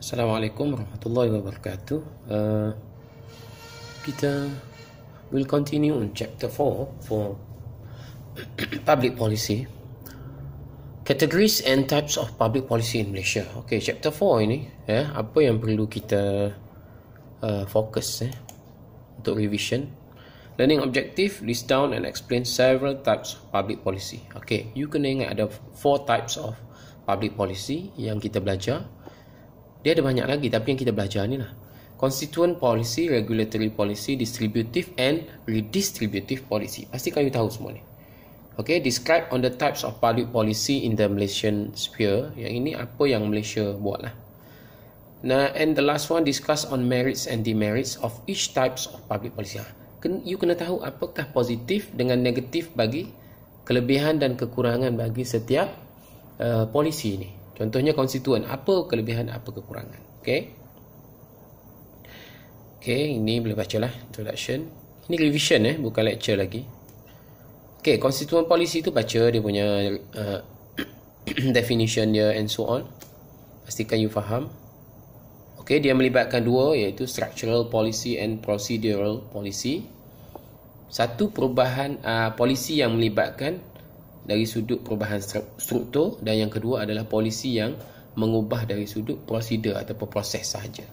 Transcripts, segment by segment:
Assalamualaikum warahmatullahi wabarakatuh. Uh, kita will continue on chapter 4 for public policy. Categories and types of public policy in Malaysia. Okay, chapter 4 ini eh apa yang perlu kita uh, fokus eh ya, untuk revision. Learning objective list down and explain several types of public policy. Okay, you kena ingat ada 4 types of public policy yang kita belajar. Dia ada banyak lagi tapi yang kita belajar ni lah. Constituent policy, regulatory policy, distributive and redistributive policy. Pasti kau tahu semua ni. Okay, describe on the types of public policy in the Malaysian sphere. Yang ini apa yang Malaysia buat lah. Nah, and the last one, discuss on merits and demerits of each types of public policy. Ah, you kena tahu apakah positif dengan negatif bagi kelebihan dan kekurangan bagi setiap uh, eh, polisi ini. Contohnya konstituen, apa kelebihan, apa kekurangan. Okay. Okay, ini boleh baca lah introduction. Ini revision eh, bukan lecture lagi. Okay, konstituen polisi tu baca dia punya uh, definition dia and so on. Pastikan you faham. Okay, dia melibatkan dua iaitu structural policy and procedural policy. Satu perubahan uh, polisi yang melibatkan dari sudut perubahan struktur dan yang kedua adalah polisi yang mengubah dari sudut prosedur atau proses sahaja.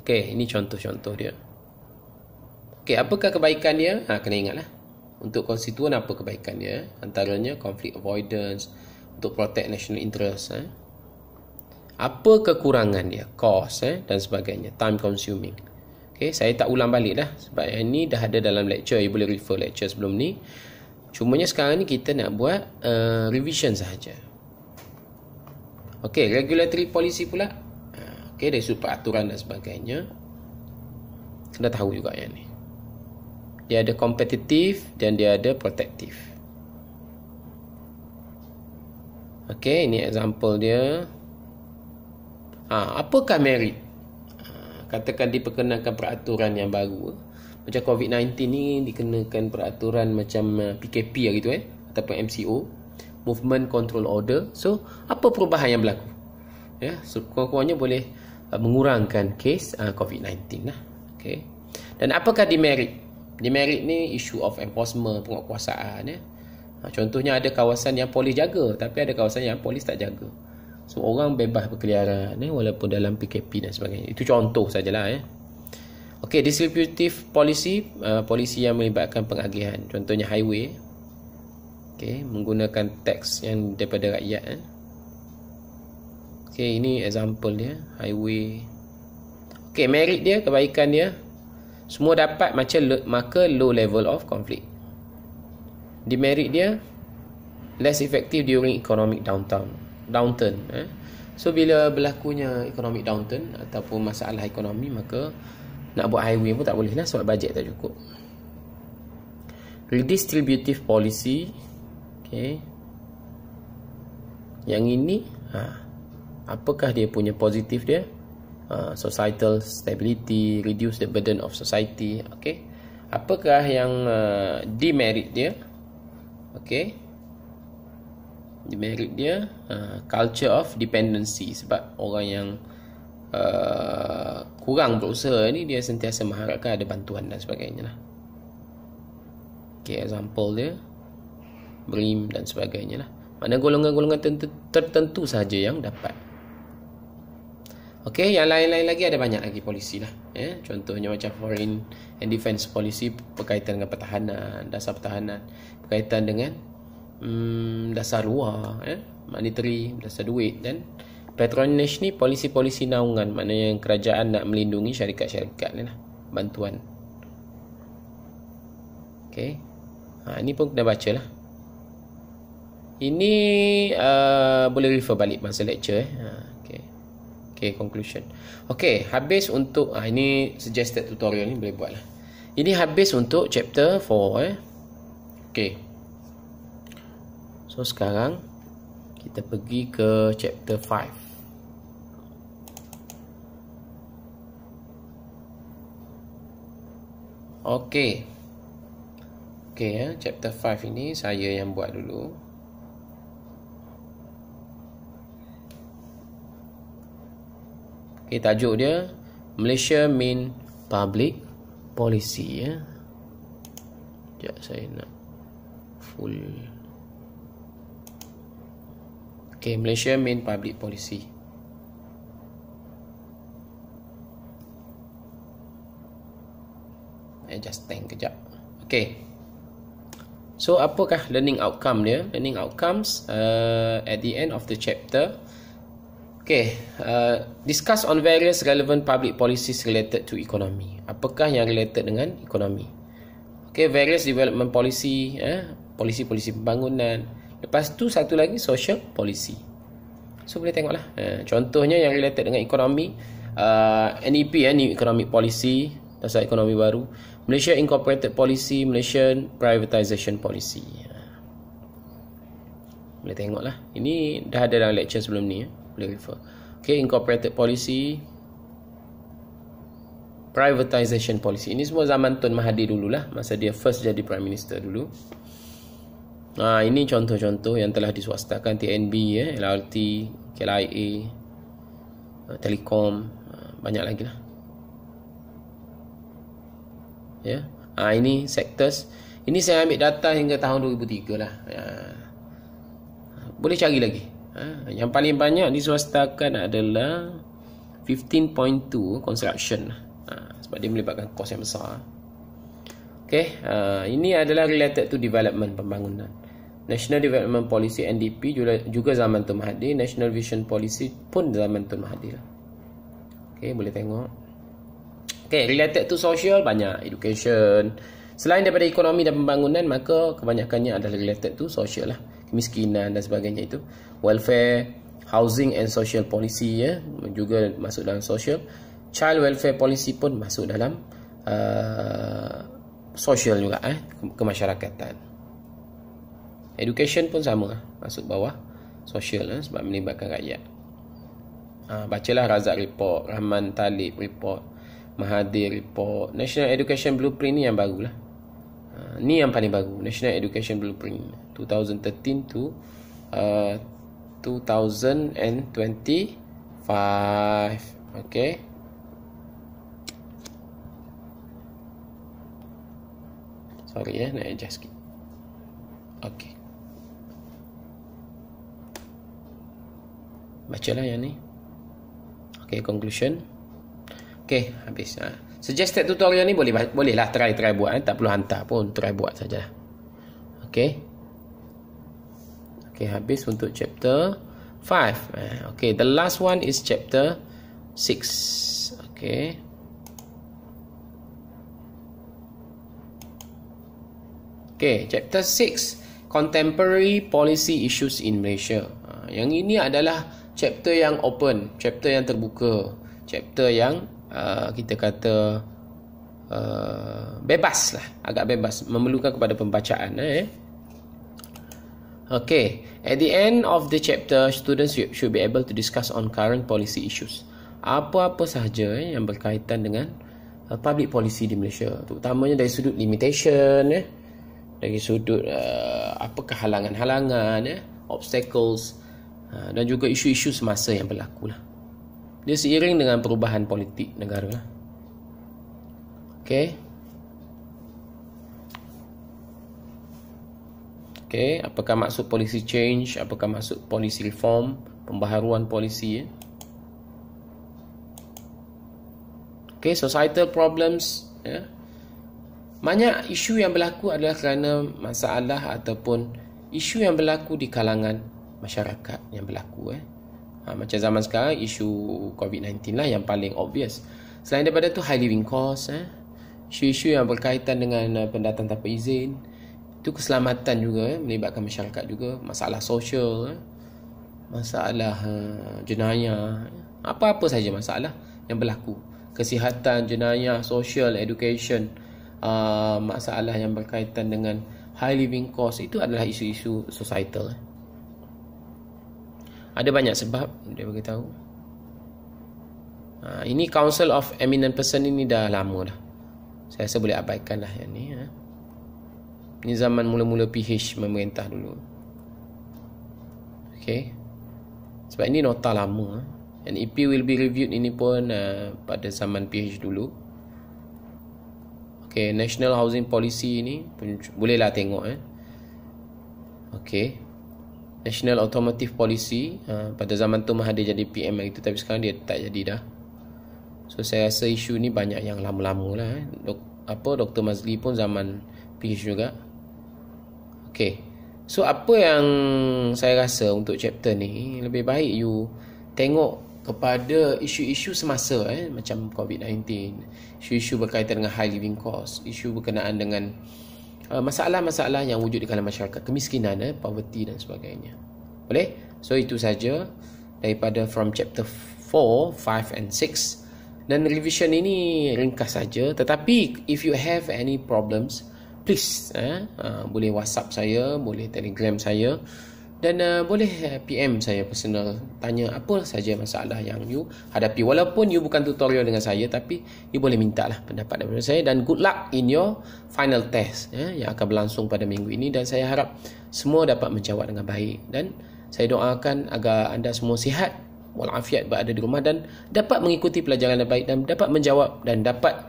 Okey, ini contoh-contoh dia. Okey, apakah kebaikan dia? Ha, kena ingatlah. Untuk konstituen apa kebaikan dia? Antaranya conflict avoidance, untuk protect national interest. Eh. Apa kekurangan dia? Cost eh, dan sebagainya. Time consuming. Okey, saya tak ulang balik dah. Sebab yang ni dah ada dalam lecture. You boleh refer lecture sebelum ni. Cumanya sekarang ni kita nak buat uh, revision sahaja. Okey, regulatory policy pula. Ha, okey, dari sudut peraturan dan sebagainya. Kena tahu juga yang ni. Dia ada kompetitif dan dia ada protektif. Okey, ini example dia. Ha, apakah merit? Ha, katakan diperkenankan peraturan yang baru. Ha, macam COVID-19 ni dikenakan peraturan macam PKP uh, lah gitu eh ataupun MCO Movement Control Order so apa perubahan yang berlaku ya so kurang-kurangnya boleh uh, mengurangkan kes uh, COVID-19 lah okay. dan apakah demerit demerit ni issue of enforcement penguatkuasaan ya Contohnya ada kawasan yang polis jaga tapi ada kawasan yang polis tak jaga. So orang bebas berkeliaran ni ya, walaupun dalam PKP dan sebagainya. Itu contoh sajalah ya. Eh. Okey, distributif polisi uh, polisi yang melibatkan pengagihan. Contohnya highway. Okey, menggunakan teks yang daripada rakyat eh. Okey, ini example dia, highway. Okey, merit dia, kebaikan dia. Semua dapat macam lo, maka low level of conflict. Demerit dia less effective during economic downturn. Downturn eh. So bila berlakunya economic downturn ataupun masalah ekonomi maka nak buat highway pun tak boleh lah sebab bajet tak cukup. Redistributive policy. Okay. Yang ini, ha, apakah dia punya positif dia? Uh, societal stability, reduce the burden of society. Okay. Apakah yang uh, demerit dia? Okay. Demerit dia, uh, culture of dependency. Sebab orang yang... Uh, kurang berusaha ni dia sentiasa mengharapkan ada bantuan dan sebagainya lah. Okay, example dia Brim dan sebagainya lah. Mana golongan-golongan tentu, tertentu saja yang dapat. Okay, yang lain-lain lagi ada banyak lagi polisi lah. Eh, contohnya macam foreign and defence policy berkaitan dengan pertahanan, dasar pertahanan, berkaitan dengan hmm, dasar luar, eh, monetary, dasar duit dan Petronas ni polisi-polisi naungan maknanya yang kerajaan nak melindungi syarikat-syarikat ni lah bantuan ok ha, ni pun kena baca lah ini uh, boleh refer balik masa lecture eh. ha, ok ok conclusion ok habis untuk ha, ini suggested tutorial ni boleh buat lah ini habis untuk chapter 4 eh. ok so sekarang kita pergi ke chapter 5 Okey. Okey ya, chapter 5 ini saya yang buat dulu. Okey, tajuk dia Malaysia mean public policy ya. Jap saya nak full. Okey, Malaysia mean public policy. just tank kejap Okay So apakah learning outcome dia Learning outcomes uh, at the end of the chapter Okay uh, Discuss on various relevant public policies related to economy Apakah yang related dengan ekonomi Okay various development policy eh, policy polisi pembangunan Lepas tu satu lagi social policy So boleh tengok lah eh, Contohnya yang related dengan ekonomi uh, NEP eh, New Economic Policy Pasal ekonomi baru Malaysia Incorporated Policy, Malaysia Privatisation Policy. Boleh tengok lah. Ini dah ada dalam lecture sebelum ni. Eh. Boleh refer. Okay, Incorporated Policy, Privatisation Policy. Ini semua zaman Tun Mahathir dululah. Masa dia first jadi Prime Minister dulu. Ha, ini contoh-contoh yang telah diswastakan TNB, eh, LRT, KLIA, eh, Telekom, eh, banyak lagi lah ya. Ha, ini sectors. Ini saya ambil data hingga tahun 2003 lah. Ya. Boleh cari lagi. Ha, yang paling banyak diswastakan adalah 15.2 construction. Ha, sebab dia melibatkan kos yang besar. Okay. Ha, ini adalah related to development pembangunan. National Development Policy NDP juga, zaman Tun Mahathir National Vision Policy pun zaman Tun Mahathir Okay, boleh tengok Okay, related to social banyak education. Selain daripada ekonomi dan pembangunan, maka kebanyakannya adalah related to social lah. Kemiskinan dan sebagainya itu. Welfare, housing and social policy ya, juga masuk dalam social. Child welfare policy pun masuk dalam uh, social juga eh, kemasyarakatan. Education pun sama lah, masuk bawah social eh, sebab melibatkan rakyat. Uh, bacalah Razak report, Rahman Talib report. Mahathir report National Education Blueprint ni yang baru lah uh, ha, Ni yang paling baru National Education Blueprint 2013 to uh, 2025 Okay Sorry ya, eh, nak adjust sikit Okay Bacalah yang ni Okay, conclusion Conclusion Okey, habis. Ha. Suggested tutorial ni boleh boleh lah try try buat eh. tak perlu hantar pun try buat sajalah. Okey. Okey, habis untuk chapter 5. Eh, ha, okey, the last one is chapter 6. Okey. Okey, chapter 6, contemporary policy issues in Malaysia. Ha, yang ini adalah chapter yang open, chapter yang terbuka chapter yang uh, kita kata uh, bebas lah, agak bebas, memerlukan kepada pembacaan. Eh. Okay, at the end of the chapter, students should be able to discuss on current policy issues. Apa-apa sahaja eh, yang berkaitan dengan uh, public policy di Malaysia, terutamanya dari sudut limitation, eh, dari sudut uh, apa kehalangan-halangan, eh, obstacles, uh, dan juga isu-isu semasa yang berlaku lah dia seiring dengan perubahan politik negara. Okay, okay. apakah maksud policy change? Apakah maksud policy reform? Pembaharuan polisi ya. Eh? Okey, societal problems ya. Banyak isu yang berlaku adalah kerana masalah ataupun isu yang berlaku di kalangan masyarakat yang berlaku eh ha, Macam zaman sekarang Isu COVID-19 lah Yang paling obvious Selain daripada tu High living cost eh, Isu-isu yang berkaitan dengan uh, Pendatang tanpa izin Itu keselamatan juga eh, Melibatkan masyarakat juga Masalah sosial eh, Masalah uh, jenayah eh. Apa-apa saja masalah Yang berlaku Kesihatan, jenayah, sosial, education uh, Masalah yang berkaitan dengan High living cost Itu adalah isu-isu societal eh. Ada banyak sebab dia beritahu. Ha, ini Council of Eminent Person ini dah lama dah. Saya rasa boleh abaikan lah yang ni. Ha. Ini zaman mula-mula PH memerintah dulu. Okay. Sebab ini nota lama. Ha. And EP will be reviewed ini pun uh, pada zaman PH dulu. Okay, National Housing Policy ini pun, bolehlah tengok. Eh. Okay. National Automotive Policy uh, pada zaman tu Mahathir jadi PM itu tapi sekarang dia tak jadi dah. So saya rasa isu ni banyak yang lama-lama lah. Eh. Dok, apa Dr. Mazli pun zaman PH juga. Okay. So apa yang saya rasa untuk chapter ni lebih baik you tengok kepada isu-isu semasa eh macam COVID-19, isu-isu berkaitan dengan high living cost, isu berkenaan dengan Uh, masalah-masalah yang wujud di kalangan masyarakat kemiskinan eh, poverty dan sebagainya boleh so itu saja daripada from chapter 4 5 and 6 dan revision ini ringkas saja tetapi if you have any problems please eh, uh, boleh whatsapp saya boleh telegram saya uh, dan uh, boleh uh, PM saya personal tanya apa saja masalah yang you hadapi walaupun you bukan tutorial dengan saya tapi you boleh minta lah pendapat daripada saya dan good luck in your final test ya, yang akan berlangsung pada minggu ini dan saya harap semua dapat menjawab dengan baik dan saya doakan agar anda semua sihat walafiat berada di rumah dan dapat mengikuti pelajaran yang baik dan dapat menjawab dan dapat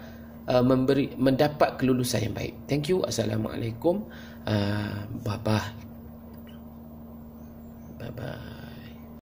uh, memberi mendapat kelulusan yang baik. Thank you. Assalamualaikum. Uh, bye bye. Bye-bye.